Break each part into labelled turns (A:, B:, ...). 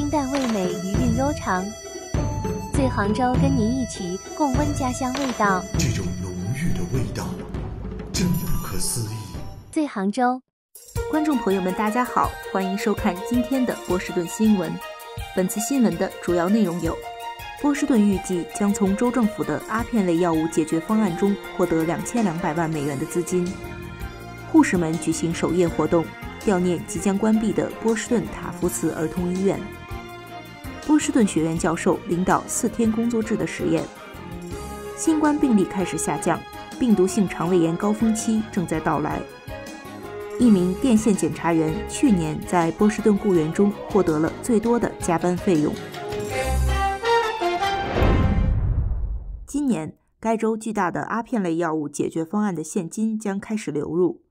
A: 清淡味美，余韵悠长。醉杭州，跟您一起共温家乡味道。这种浓郁的味道，真不可思议。醉杭州，观众朋友们，大家好，欢迎收看今天的波士顿新闻。本次新闻的主要内容有：波士顿预计将从州政府的阿片类药物解决方案中获得两千两百万美元的资金。护士们举行守夜活动，悼念即将关闭的波士顿塔夫茨儿童医院。波士顿学院教授领导四天工作制的实验，新冠病例开始下降，病毒性肠胃炎高峰期正在到来。一名电线检查员去年在波士顿雇员中获得了最多的加班费用。今年，该州巨大的阿片类药物解决方案的现金将开始流入。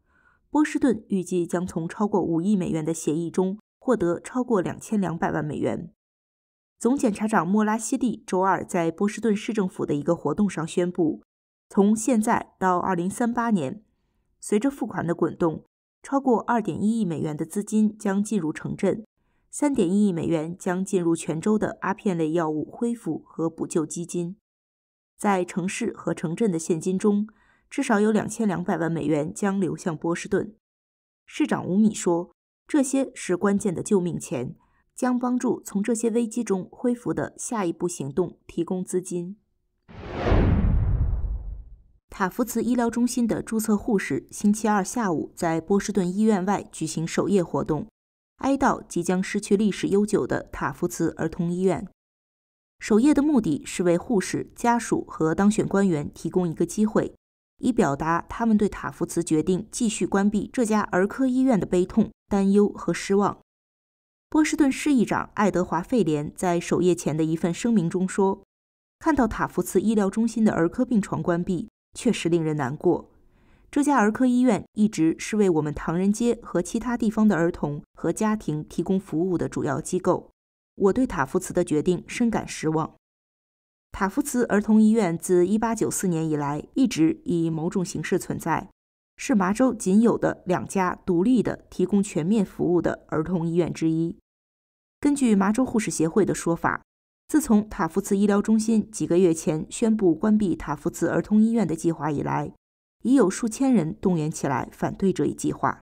A: 波士顿预计将从超过五亿美元的协议中获得超过两千两百万美元。总检察长莫拉西利周二在波士顿市政府的一个活动上宣布，从现在到二零三八年，随着付款的滚动，超过二点一亿美元的资金将进入城镇，三点一亿美元将进入全州的阿片类药物恢复和补救基金。在城市和城镇的现金中，至少有两千两百万美元将流向波士顿。市长吴米说：“这些是关键的救命钱。”将帮助从这些危机中恢复的下一步行动提供资金。塔夫茨医疗中心的注册护士星期二下午在波士顿医院外举行守夜活动，哀悼即将失去历史悠久的塔夫茨儿童医院。守夜的目的是为护士家属和当选官员提供一个机会，以表达他们对塔夫茨决定继续关闭这家儿科医院的悲痛、担忧和失望。波士顿市议长爱德华费廉在首页前的一份声明中说：“看到塔夫茨医疗中心的儿科病床关闭，确实令人难过。这家儿科医院一直是为我们唐人街和其他地方的儿童和家庭提供服务的主要机构。我对塔夫茨的决定深感失望。塔夫茨儿童医院自1894年以来一直以某种形式存在。”是麻州仅有的两家独立的提供全面服务的儿童医院之一。根据麻州护士协会的说法，自从塔夫茨医疗中心几个月前宣布关闭塔夫茨儿童医院的计划以来，已有数千人动员起来反对这一计划。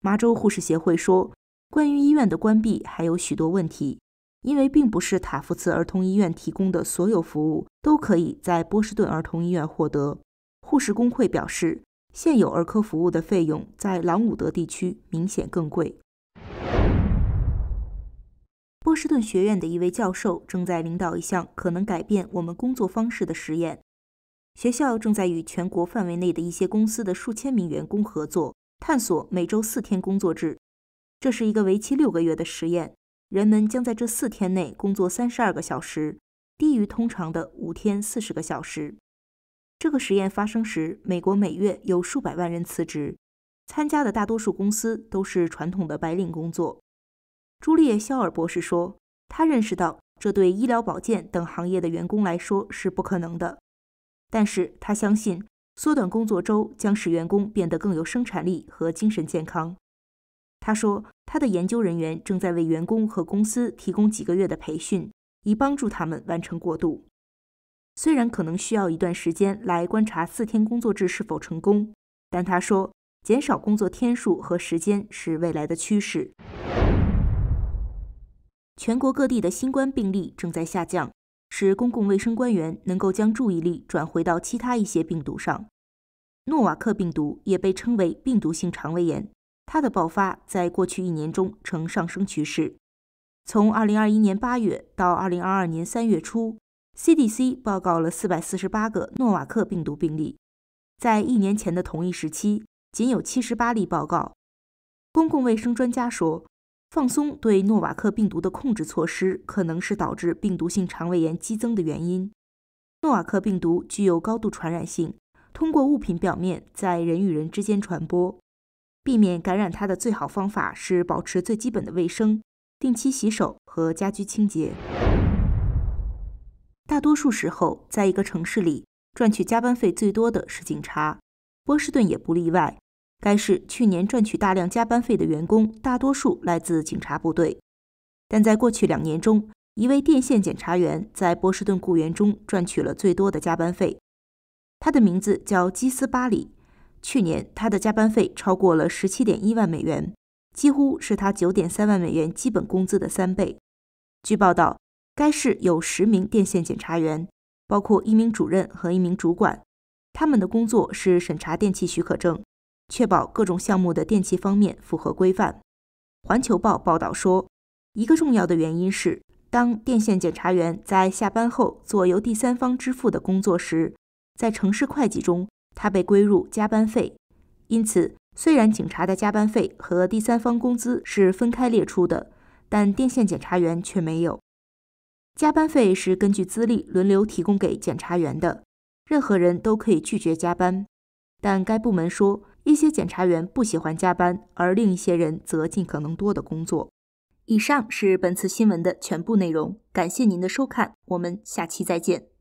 A: 麻州护士协会说，关于医院的关闭还有许多问题，因为并不是塔夫茨儿童医院提供的所有服务都可以在波士顿儿童医院获得。护士工会表示。现有儿科服务的费用在朗伍德地区明显更贵。波士顿学院的一位教授正在领导一项可能改变我们工作方式的实验。学校正在与全国范围内的一些公司的数千名员工合作，探索每周四天工作制。这是一个为期六个月的实验，人们将在这四天内工作三十二个小时，低于通常的五天四十个小时。这个实验发生时，美国每月有数百万人辞职。参加的大多数公司都是传统的白领工作。朱丽叶·肖尔博士说：“他认识到这对医疗保健等行业的员工来说是不可能的，但是他相信缩短工作周将使员工变得更有生产力和精神健康。”他说：“他的研究人员正在为员工和公司提供几个月的培训，以帮助他们完成过渡。”虽然可能需要一段时间来观察四天工作制是否成功，但他说，减少工作天数和时间是未来的趋势。全国各地的新冠病例正在下降，使公共卫生官员能够将注意力转回到其他一些病毒上。诺瓦克病毒也被称为病毒性肠胃炎，它的爆发在过去一年中呈上升趋势。从2021年8月到2022年3月初。CDC 报告了448个诺瓦克病毒病例，在一年前的同一时期仅有78例报告。公共卫生专家说，放松对诺瓦克病毒的控制措施可能是导致病毒性肠胃炎激增的原因。诺瓦克病毒具有高度传染性，通过物品表面在人与人之间传播。避免感染它的最好方法是保持最基本的卫生，定期洗手和家居清洁。大多数时候，在一个城市里赚取加班费最多的是警察。波士顿也不例外。该市去年赚取大量加班费的员工，大多数来自警察部队。但在过去两年中，一位电线检查员在波士顿雇员中赚取了最多的加班费。他的名字叫基斯·巴里。去年，他的加班费超过了十七点一万美元，几乎是他九点三万美元基本工资的三倍。据报道。该市有十名电线检查员，包括一名主任和一名主管。他们的工作是审查电气许可证，确保各种项目的电气方面符合规范。《环球报》报道说，一个重要的原因是，当电线检查员在下班后做由第三方支付的工作时，在城市会计中，他被归入加班费。因此，虽然警察的加班费和第三方工资是分开列出的，但电线检查员却没有。加班费是根据资历轮流提供给检察员的，任何人都可以拒绝加班。但该部门说，一些检察员不喜欢加班，而另一些人则尽可能多的工作。以上是本次新闻的全部内容，感谢您的收看，我们下期再见。